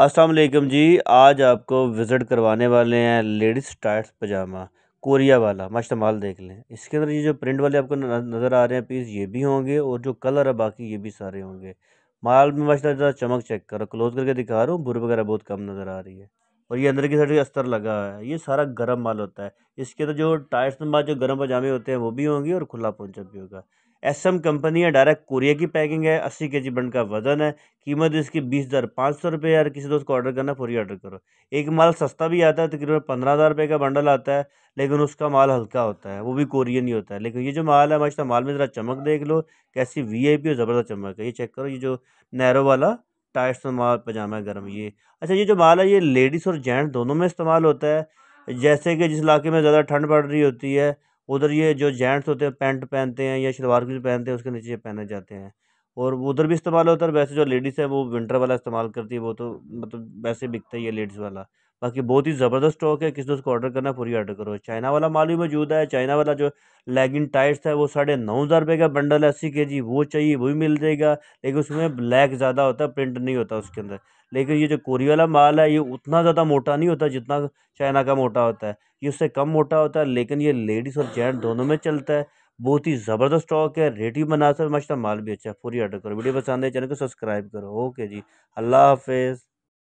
अस्सलाम वालेकुम जी आज आपको विज़िट करवाने वाले हैं लेडीज़ टाइट्स पजामा कोरिया वाला मशतमाल देख लें इसके अंदर ये जो प्रिंट वाले आपको नज़र आ रहे हैं पीस ये भी होंगे और जो कलर है बाकी ये भी सारे होंगे माल में माशा चमक चेक करो क्लोज करके दिखा रहा हूँ बुर वगैरह बहुत कम नज़र आ रही है और ये अंदर की साइड अस्तर लगा है ये सारा गर्म माल होता है इसके अंदर जो टाइट्स में जो गर्म पजामे होते हैं वो भी होंगे और खुला पोंचा भी होगा एस एम कंपनी है डायरेक्ट कोरिया की पैकिंग है अस्सी के जी बंड का वज़न है कीमत इसकी बीस हज़ार पाँच सौ रुपये यार किसी दोस्त को ऑर्डर करना फोरी ऑर्डर करो एक माल सस्ता भी आता है तकरीबन पंद्रह हज़ार रुपये का बंडल आता है लेकिन उसका माल हल्का होता है वो भी कोरियन ही होता है लेकिन ये जो माल है माशा माल में ज़रा चमक देख लो कैसी वी आई पी और ज़बरदस्त चमक है ये चेक करो ये जो नैरो वाला टाइट्स माल पजामा है गर्म ये अच्छा ये जो माल है ये लेडीज़ और जेंट्स दोनों में इस्तेमाल होता है जैसे कि जिस इलाके में ज़्यादा ठंड पड़ रही होती है उधर ये जो जेंट्स होते हैं पैंट पहनते हैं या शलवार कमीज पहनते हैं उसके नीचे ये पहने जाते हैं और उधर भी इस्तेमाल होता है वैसे जो लेडीज़ है वो विंटर वाला इस्तेमाल करती है वो तो मतलब वैसे बिकता ही है लेडीज़ वाला बाकी बहुत ही ज़बरदस्त स्टॉक है किसी उसको ऑर्डर करना पूरी ऑर्डर करो चाइना वाला माल भी मौजूद है चाइना वाला जो लेगिन टाइट्स है वो साढ़े नौ हज़ार रुपये का बंडल है अस्सी के जी वो चाहिए वो भी मिल जाएगा लेकिन उसमें ब्लैक ज़्यादा होता है प्रिंट नहीं होता उसके अंदर लेकिन ये जो कोरी वाला माल है ये उतना ज़्यादा मोटा नहीं होता जितना चाइना का मोटा होता है ये उससे कम मोटा होता है लेकिन ये लेडीज़ और जेंट दोनों में चलता है बहुत ही ज़बरदस्त स्टॉक है रेट भी मुनासिब मशता माल भी अच्छा है पूरी ऑर्डर करो वीडियो पसंद है चैनल को सब्सक्राइब करो ओके जी अल्लाह हाफिज़